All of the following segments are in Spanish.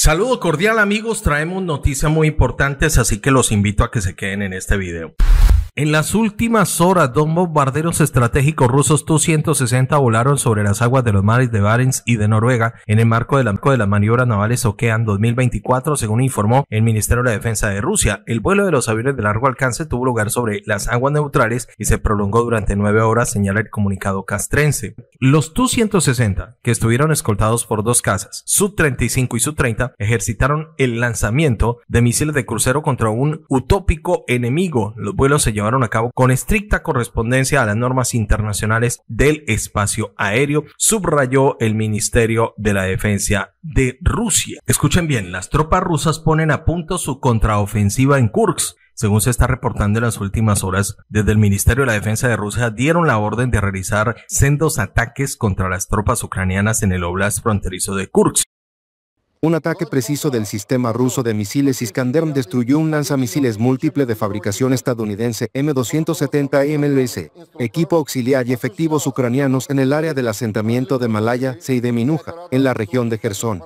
Saludo cordial amigos, traemos noticias muy importantes, así que los invito a que se queden en este video. En las últimas horas, dos bombarderos estratégicos rusos Tu-160 volaron sobre las aguas de los mares de Barents y de Noruega en el marco de la, de las maniobras navales OKEAN 2024, según informó el Ministerio de Defensa de Rusia. El vuelo de los aviones de largo alcance tuvo lugar sobre las aguas neutrales y se prolongó durante nueve horas, señala el comunicado castrense. Los Tu-160, que estuvieron escoltados por dos casas, Su-35 y Su-30, ejercitaron el lanzamiento de misiles de crucero contra un utópico enemigo. Los vuelos se llevaron a cabo con estricta correspondencia a las normas internacionales del espacio aéreo, subrayó el Ministerio de la Defensa de Rusia. Escuchen bien, las tropas rusas ponen a punto su contraofensiva en Kursk. Según se está reportando en las últimas horas, desde el Ministerio de la Defensa de Rusia dieron la orden de realizar sendos ataques contra las tropas ucranianas en el oblast fronterizo de Kursk. Un ataque preciso del sistema ruso de misiles Iskander destruyó un lanzamisiles múltiple de fabricación estadounidense M270 MLS, equipo auxiliar y efectivos ucranianos en el área del asentamiento de Malaya, Seideminuja, en la región de Gerson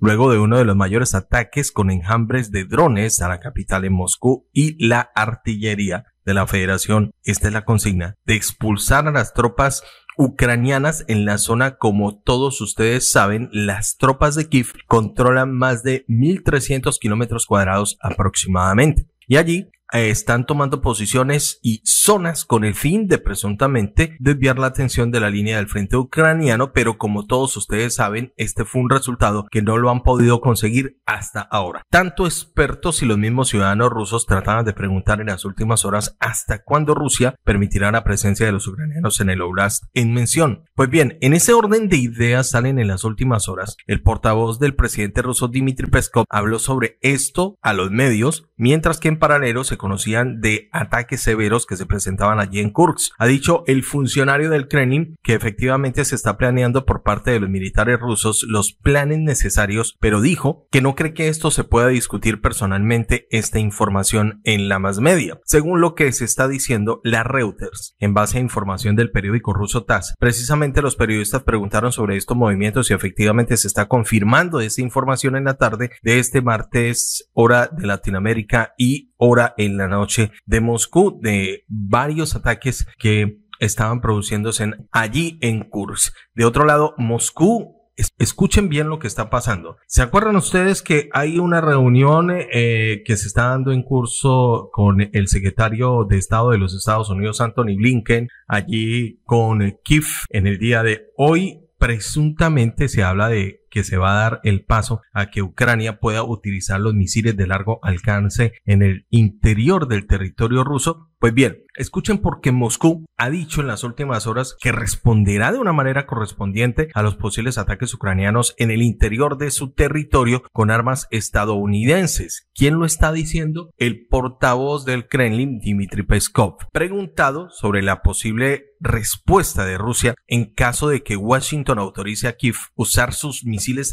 luego de uno de los mayores ataques con enjambres de drones a la capital en Moscú y la artillería de la Federación. Esta es la consigna de expulsar a las tropas ucranianas en la zona, como todos ustedes saben, las tropas de Kiev controlan más de 1.300 kilómetros cuadrados aproximadamente. Y allí eh, están tomando posiciones y zonas con el fin de presuntamente desviar la atención de la línea del frente ucraniano, pero como todos ustedes saben, este fue un resultado que no lo han podido conseguir hasta ahora. Tanto expertos y los mismos ciudadanos rusos trataban de preguntar en las últimas horas hasta cuándo Rusia permitirá la presencia de los ucranianos en el Oblast en mención. Pues bien, en ese orden de ideas salen en las últimas horas. El portavoz del presidente ruso Dmitry Peskov habló sobre esto a los medios mientras que en paralelo se conocían de ataques severos que se presentaban allí en Kursk. Ha dicho el funcionario del Kremlin que efectivamente se está planeando por parte de los militares rusos los planes necesarios, pero dijo que no cree que esto se pueda discutir personalmente esta información en la más media. Según lo que se está diciendo la Reuters, en base a información del periódico ruso TASS, precisamente los periodistas preguntaron sobre estos movimientos y efectivamente se está confirmando esta información en la tarde de este martes hora de Latinoamérica y hora en la noche de Moscú de varios ataques que estaban produciéndose allí en Kursk. De otro lado, Moscú escuchen bien lo que está pasando. ¿Se acuerdan ustedes que hay una reunión eh, que se está dando en curso con el secretario de Estado de los Estados Unidos, Anthony Blinken, allí con Kiev en el día de hoy? Presuntamente se habla de que se va a dar el paso a que Ucrania pueda utilizar los misiles de largo alcance en el interior del territorio ruso, pues bien, escuchen porque Moscú ha dicho en las últimas horas que responderá de una manera correspondiente a los posibles ataques ucranianos en el interior de su territorio con armas estadounidenses. ¿Quién lo está diciendo? El portavoz del Kremlin, Dmitry Peskov, preguntado sobre la posible respuesta de Rusia en caso de que Washington autorice a Kiev usar sus misiles misiles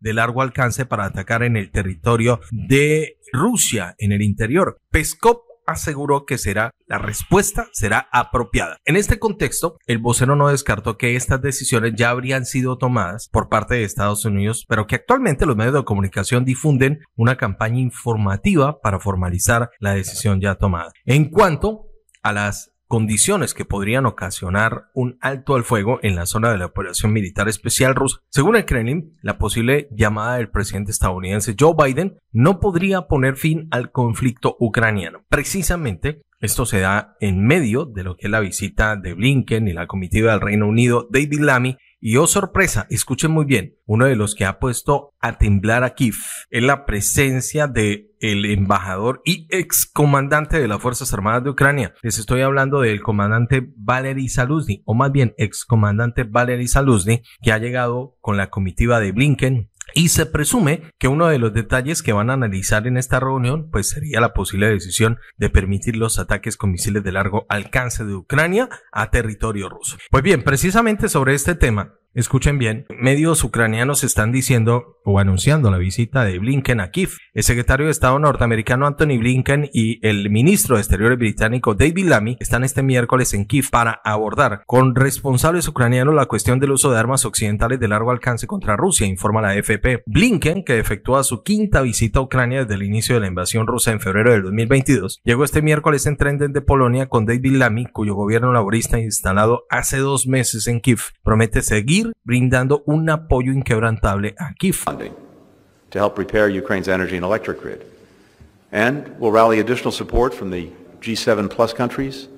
de largo alcance para atacar en el territorio de Rusia, en el interior. Peskov aseguró que será la respuesta será apropiada. En este contexto, el vocero no descartó que estas decisiones ya habrían sido tomadas por parte de Estados Unidos, pero que actualmente los medios de comunicación difunden una campaña informativa para formalizar la decisión ya tomada. En cuanto a las condiciones que podrían ocasionar un alto al fuego en la zona de la operación militar especial rusa. Según el Kremlin, la posible llamada del presidente estadounidense Joe Biden no podría poner fin al conflicto ucraniano. Precisamente, esto se da en medio de lo que es la visita de Blinken y la comitiva del Reino Unido, David Lamy, y oh sorpresa, escuchen muy bien, uno de los que ha puesto a temblar a Kiev es la presencia de el embajador y excomandante de las Fuerzas Armadas de Ucrania. Les estoy hablando del comandante Valery Saluzny, o más bien excomandante Valery Saluzny, que ha llegado con la comitiva de Blinken, y se presume que uno de los detalles que van a analizar en esta reunión pues sería la posible decisión de permitir los ataques con misiles de largo alcance de Ucrania a territorio ruso. Pues bien, precisamente sobre este tema, Escuchen bien, medios ucranianos están diciendo o anunciando la visita de Blinken a Kiev. El secretario de Estado norteamericano Anthony Blinken y el ministro de Exteriores británico David Lamy están este miércoles en Kiev para abordar con responsables ucranianos la cuestión del uso de armas occidentales de largo alcance contra Rusia, informa la AFP. Blinken, que efectuó su quinta visita a Ucrania desde el inicio de la invasión rusa en febrero del 2022, llegó este miércoles en tren desde Polonia con David Lamy, cuyo gobierno laborista instalado hace dos meses en Kiev promete seguir seguir brindando un apoyo inquebrantable a Kiev. To help repair Ukraine's energy and electric grid. And we'll rally additional support from the G7 plus countries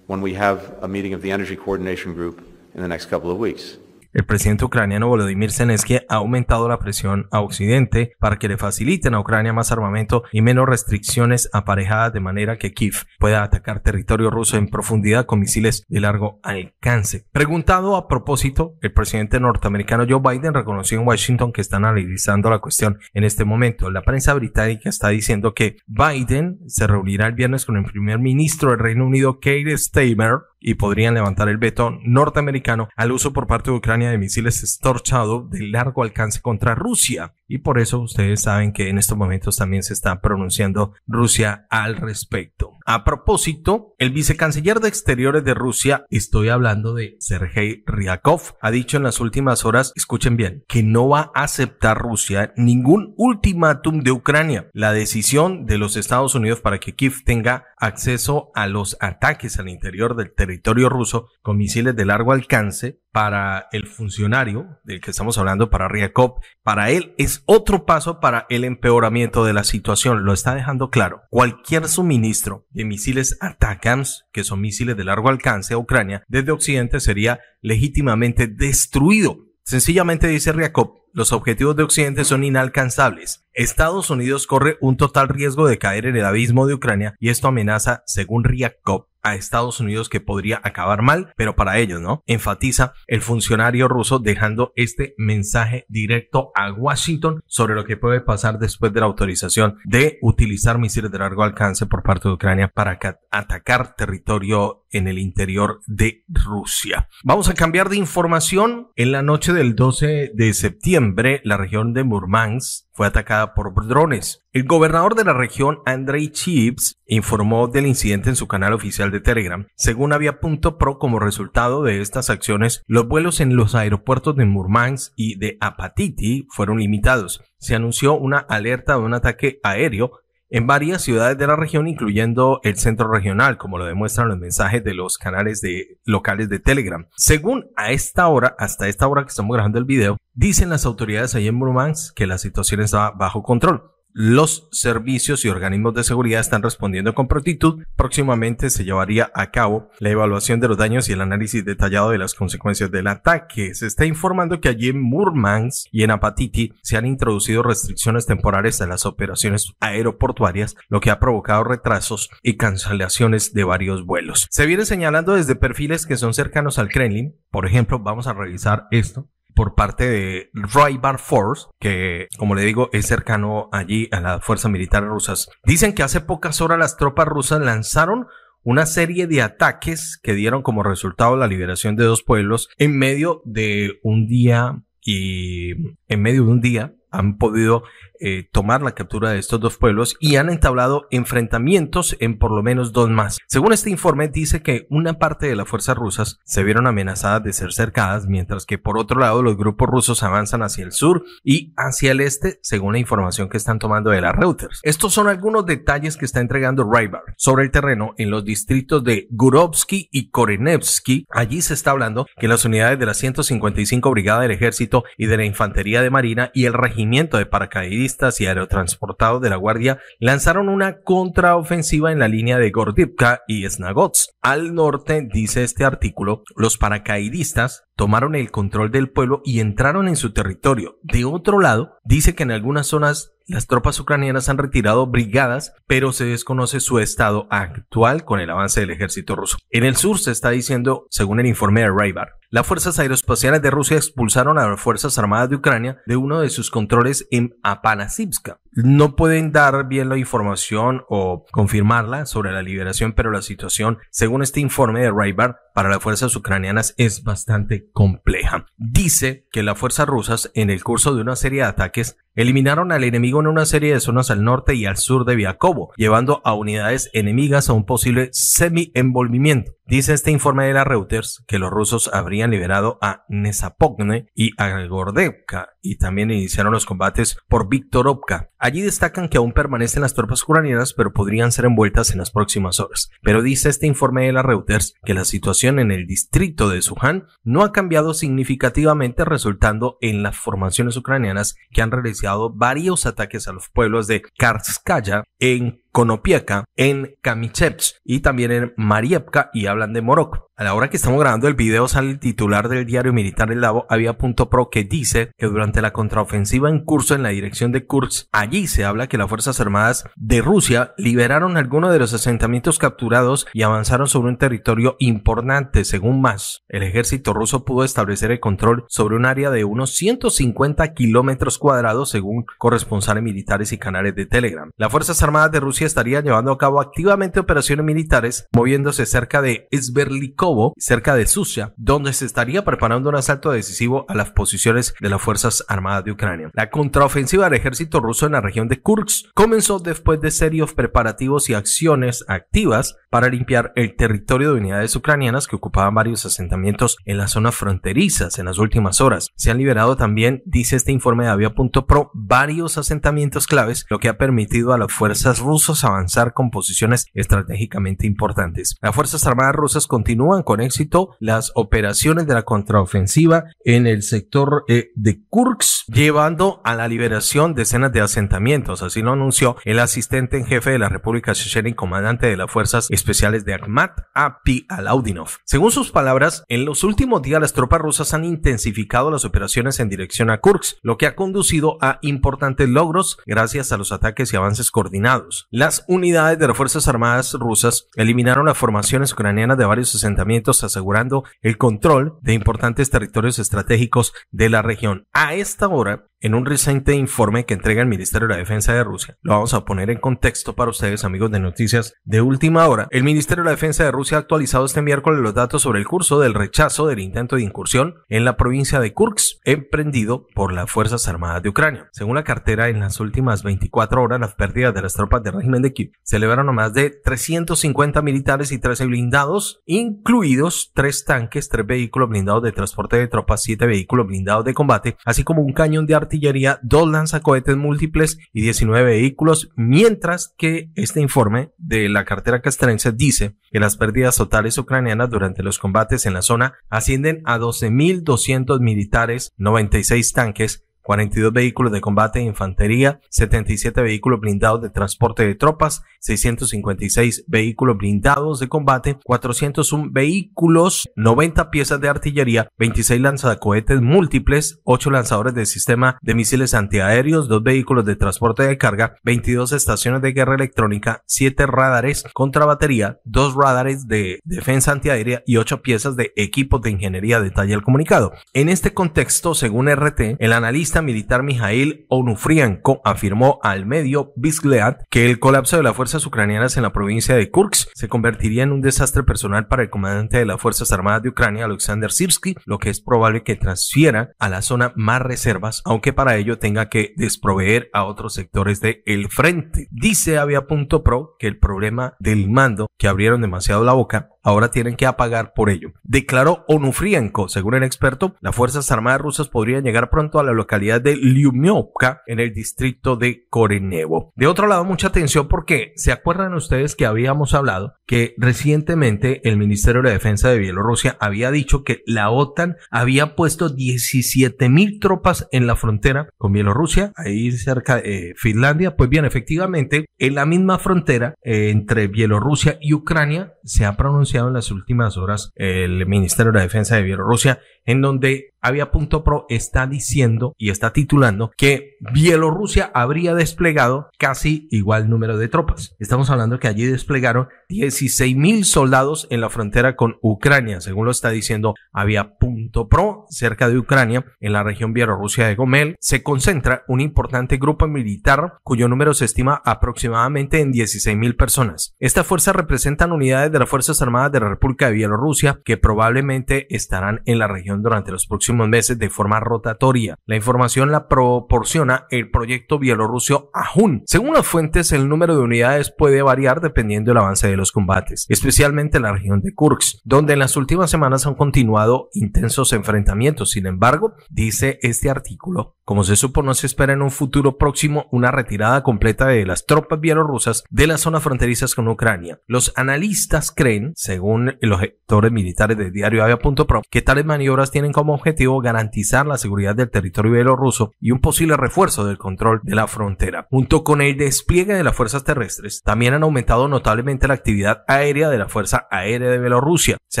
when we have a meeting of the Energy Coordination Group in the next couple of weeks. El presidente ucraniano Volodymyr Zelensky ha aumentado la presión a Occidente para que le faciliten a Ucrania más armamento y menos restricciones aparejadas de manera que Kiev pueda atacar territorio ruso en profundidad con misiles de largo alcance. Preguntado a propósito, el presidente norteamericano Joe Biden reconoció en Washington que están analizando la cuestión en este momento. La prensa británica está diciendo que Biden se reunirá el viernes con el primer ministro del Reino Unido, Keir Stamer, y podrían levantar el veto norteamericano al uso por parte de Ucrania de misiles estorchados de largo alcance contra Rusia y por eso ustedes saben que en estos momentos también se está pronunciando Rusia al respecto. A propósito, el vicecanciller de Exteriores de Rusia, estoy hablando de Sergei Ryakov, ha dicho en las últimas horas, escuchen bien, que no va a aceptar Rusia ningún ultimátum de Ucrania. La decisión de los Estados Unidos para que Kiev tenga acceso a los ataques al interior del territorio ruso con misiles de largo alcance para el funcionario del que estamos hablando, para Riacop, para él es otro paso para el empeoramiento de la situación. Lo está dejando claro. Cualquier suministro de misiles ATACAMS, que son misiles de largo alcance a Ucrania, desde Occidente sería legítimamente destruido. Sencillamente dice Riacop, los objetivos de Occidente son inalcanzables. Estados Unidos corre un total riesgo de caer en el abismo de Ucrania y esto amenaza, según Riacop, a Estados Unidos que podría acabar mal, pero para ellos, ¿no? Enfatiza el funcionario ruso dejando este mensaje directo a Washington sobre lo que puede pasar después de la autorización de utilizar misiles de largo alcance por parte de Ucrania para atacar territorio en el interior de Rusia. Vamos a cambiar de información. En la noche del 12 de septiembre, la región de Murmansk fue atacada por drones. El gobernador de la región, Andrei Chips, informó del incidente en su canal oficial de Telegram. Según había pro como resultado de estas acciones, los vuelos en los aeropuertos de Murmansk y de Apatiti fueron limitados. Se anunció una alerta de un ataque aéreo en varias ciudades de la región, incluyendo el centro regional, como lo demuestran los mensajes de los canales de, locales de Telegram. Según a esta hora, hasta esta hora que estamos grabando el video, dicen las autoridades ahí en Murmansk que la situación estaba bajo control los servicios y organismos de seguridad están respondiendo con prontitud. Próximamente se llevaría a cabo la evaluación de los daños y el análisis detallado de las consecuencias del ataque. Se está informando que allí en Murmansk y en Apatiti se han introducido restricciones temporales a las operaciones aeroportuarias, lo que ha provocado retrasos y cancelaciones de varios vuelos. Se viene señalando desde perfiles que son cercanos al Kremlin. Por ejemplo, vamos a revisar esto por parte de Rybar Force, que como le digo es cercano allí a la fuerza militar rusas. Dicen que hace pocas horas las tropas rusas lanzaron una serie de ataques que dieron como resultado la liberación de dos pueblos en medio de un día y en medio de un día han podido eh, tomar la captura de estos dos pueblos y han entablado enfrentamientos en por lo menos dos más. Según este informe, dice que una parte de las fuerzas rusas se vieron amenazadas de ser cercadas, mientras que por otro lado los grupos rusos avanzan hacia el sur y hacia el este, según la información que están tomando de la Reuters. Estos son algunos detalles que está entregando Raibar. sobre el terreno en los distritos de Gurovsky y Korenevsky. Allí se está hablando que las unidades de la 155 Brigada del Ejército y de la Infantería de Marina y el Regimiento de Paracaidistas y aerotransportados de la Guardia lanzaron una contraofensiva en la línea de Gordipka y Snagots. Al norte, dice este artículo, los paracaidistas tomaron el control del pueblo y entraron en su territorio. De otro lado, dice que en algunas zonas las tropas ucranianas han retirado brigadas, pero se desconoce su estado actual con el avance del ejército ruso. En el sur se está diciendo, según el informe de Raibar, las fuerzas aeroespaciales de Rusia expulsaron a las Fuerzas Armadas de Ucrania de uno de sus controles en Apanasivska. No pueden dar bien la información o confirmarla sobre la liberación, pero la situación, según este informe de Raibar, para las fuerzas ucranianas es bastante compleja. Dice que las fuerzas rusas en el curso de una serie de ataques Eliminaron al enemigo en una serie de zonas al norte y al sur de Viacobo, llevando a unidades enemigas a un posible semi-envolvimiento. Dice este informe de la Reuters que los rusos habrían liberado a Nesapokne y a Gordevka y también iniciaron los combates por Viktorovka. Allí destacan que aún permanecen las tropas ucranianas pero podrían ser envueltas en las próximas horas. Pero dice este informe de la Reuters que la situación en el distrito de Suhan no ha cambiado significativamente resultando en las formaciones ucranianas que han realizado varios ataques a los pueblos de Karskaya en Opieka en Kamichevsk y también en Marievka y hablan de Morok. A la hora que estamos grabando el video sale el titular del diario militar El Lavo Avia.pro que dice que durante la contraofensiva en curso en la dirección de Kursk, allí se habla que las Fuerzas Armadas de Rusia liberaron algunos de los asentamientos capturados y avanzaron sobre un territorio importante, según más. El ejército ruso pudo establecer el control sobre un área de unos 150 kilómetros cuadrados, según corresponsales militares y canales de Telegram. Las Fuerzas Armadas de Rusia estarían llevando a cabo activamente operaciones militares, moviéndose cerca de Sverlikovo, cerca de Susia, donde se estaría preparando un asalto decisivo a las posiciones de las Fuerzas Armadas de Ucrania. La contraofensiva del ejército ruso en la región de Kursk comenzó después de serios preparativos y acciones activas para limpiar el territorio de unidades ucranianas que ocupaban varios asentamientos en las zonas fronterizas en las últimas horas. Se han liberado también, dice este informe de Avia.pro, varios asentamientos claves, lo que ha permitido a las fuerzas rusas avanzar con posiciones estratégicamente importantes. Las Fuerzas Armadas rusas continúan con éxito las operaciones de la contraofensiva en el sector eh, de Kursk, llevando a la liberación decenas de asentamientos. Así lo anunció el asistente en jefe de la República Chechena y comandante de las Fuerzas Especiales de Armat, Api Alaudinov. Según sus palabras, en los últimos días las tropas rusas han intensificado las operaciones en dirección a Kursk, lo que ha conducido a importantes logros gracias a los ataques y avances coordinados. Las unidades de las Fuerzas Armadas rusas eliminaron las formaciones ucranianas de varios asentamientos, asegurando el control de importantes territorios estratégicos de la región. A esta hora, en un reciente informe que entrega el Ministerio de la Defensa de Rusia, lo vamos a poner en contexto para ustedes amigos de noticias de última hora, el Ministerio de la Defensa de Rusia ha actualizado este miércoles los datos sobre el curso del rechazo del intento de incursión en la provincia de Kursk, emprendido por las Fuerzas Armadas de Ucrania. Según la cartera, en las últimas 24 horas las pérdidas de las tropas del régimen de Kiev se elevaron a más de 350 militares y 13 blindados, incluidos 3 tanques, 3 vehículos blindados de transporte de tropas, 7 vehículos blindados de combate, así como un cañón de artillería artillería, dos lanzacohetes múltiples y 19 vehículos, mientras que este informe de la cartera castrense dice que las pérdidas totales ucranianas durante los combates en la zona ascienden a 12.200 militares, 96 tanques, 42 vehículos de combate de infantería, 77 vehículos blindados de transporte de tropas, 656 vehículos blindados de combate, 401 vehículos, 90 piezas de artillería, 26 lanzacohetes múltiples, 8 lanzadores de sistema de misiles antiaéreos, 2 vehículos de transporte de carga, 22 estaciones de guerra electrónica, 7 radares contra batería, 2 radares de defensa antiaérea y 8 piezas de equipos de ingeniería, detalla el comunicado. En este contexto, según RT, el analista militar Mijail Onufrianko afirmó al medio Bizglead que el colapso de las fuerzas ucranianas en la provincia de Kursk se convertiría en un desastre personal para el comandante de las Fuerzas Armadas de Ucrania, Alexander Sirsky, lo que es probable que transfiera a la zona más reservas, aunque para ello tenga que desproveer a otros sectores del frente. Dice Avia.pro que el problema del mando, que abrieron demasiado la boca, ahora tienen que apagar por ello. Declaró Onufrianko, según el experto, las Fuerzas Armadas rusas podrían llegar pronto a la localidad de Lyumiovka en el distrito de Korenevo. De otro lado, mucha atención porque se acuerdan ustedes que habíamos hablado que recientemente el Ministerio de Defensa de Bielorrusia había dicho que la OTAN había puesto 17.000 mil tropas en la frontera con Bielorrusia, ahí cerca de eh, Finlandia. Pues bien, efectivamente, en la misma frontera eh, entre Bielorrusia y Ucrania se ha pronunciado en las últimas horas el Ministerio de Defensa de Bielorrusia, en donde Avia.pro está diciendo y está titulando que Bielorrusia habría desplegado casi igual número de tropas. Estamos hablando que allí desplegaron 16 mil soldados en la frontera con Ucrania, según lo está diciendo Avia.pro, cerca de Ucrania, en la región bielorrusia de Gomel, se concentra un importante grupo militar cuyo número se estima aproximadamente en 16 mil personas. esta fuerza representan unidades de las Fuerzas Armadas de la República de Bielorrusia que probablemente estarán en la región durante los próximos meses de forma rotatoria. La información la proporciona el proyecto bielorruso Ajun. Según las fuentes, el número de unidades puede variar dependiendo del avance de los combates, especialmente en la región de Kursk, donde en las últimas semanas han continuado intensos enfrentamientos. Sin embargo, dice este artículo, como se supone no se espera en un futuro próximo una retirada completa de las tropas bielorrusas de las zonas fronterizas con Ucrania. Los analistas creen, según los gestores militares de diario Avia.pro, que tales maniobras tienen como objetivo garantizar la seguridad del territorio bielorruso y un posible refuerzo del control de la frontera. Junto con el despliegue de las fuerzas terrestres, también han aumentado notablemente la actividad aérea de la Fuerza Aérea de Bielorrusia. Se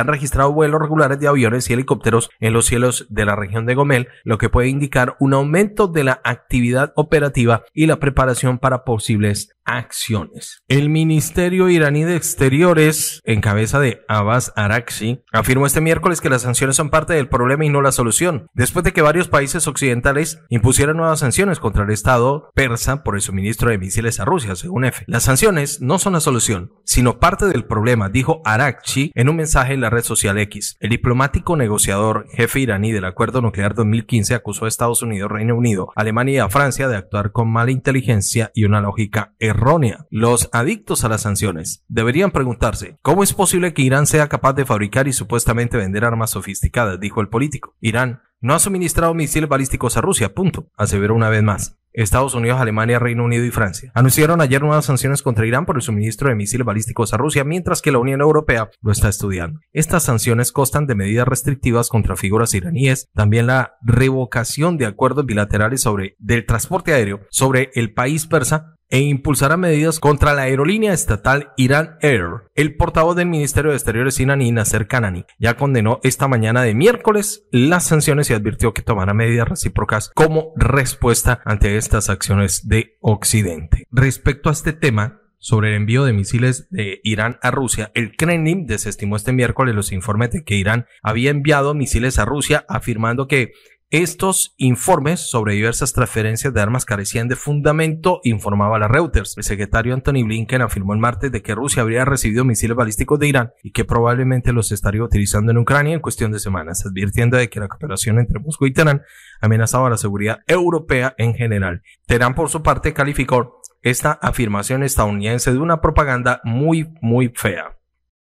han registrado vuelos regulares de aviones y helicópteros en los cielos de la región de Gomel, lo que puede indicar un aumento de la actividad operativa y la preparación para posibles acciones. El Ministerio iraní de Exteriores, en cabeza de Abbas Araxi, afirmó este miércoles que las sanciones son parte del problema y no la solución, después de que varios países occidentales impusieran nuevas sanciones contra el Estado persa por el suministro de misiles a Rusia, según EFE. Las sanciones no son la solución, sino parte del problema, dijo Araxi en un mensaje en la red social X. El diplomático negociador jefe iraní del Acuerdo Nuclear 2015 acusó a Estados Unidos, Reino Unido, Alemania y a Francia de actuar con mala inteligencia y una lógica errónea errónea. Los adictos a las sanciones deberían preguntarse, ¿cómo es posible que Irán sea capaz de fabricar y supuestamente vender armas sofisticadas? dijo el político. Irán no ha suministrado misiles balísticos a Rusia, punto, aseveró una vez más. Estados Unidos, Alemania, Reino Unido y Francia anunciaron ayer nuevas sanciones contra Irán por el suministro de misiles balísticos a Rusia, mientras que la Unión Europea lo está estudiando. Estas sanciones constan de medidas restrictivas contra figuras iraníes, también la revocación de acuerdos bilaterales sobre del transporte aéreo sobre el país persa e impulsará medidas contra la aerolínea estatal Iran Air. El portavoz del Ministerio de Exteriores iraní, Nasser Kanani, ya condenó esta mañana de miércoles las sanciones y advirtió que tomará medidas recíprocas como respuesta ante estas acciones de Occidente. Respecto a este tema, sobre el envío de misiles de Irán a Rusia, el Kremlin desestimó este miércoles los informes de que Irán había enviado misiles a Rusia, afirmando que estos informes sobre diversas transferencias de armas carecían de fundamento, informaba la Reuters. El secretario Anthony Blinken afirmó el martes de que Rusia habría recibido misiles balísticos de Irán y que probablemente los estaría utilizando en Ucrania en cuestión de semanas, advirtiendo de que la cooperación entre Moscú y Teherán amenazaba la seguridad europea en general. Teherán, por su parte, calificó esta afirmación estadounidense de una propaganda muy, muy fea.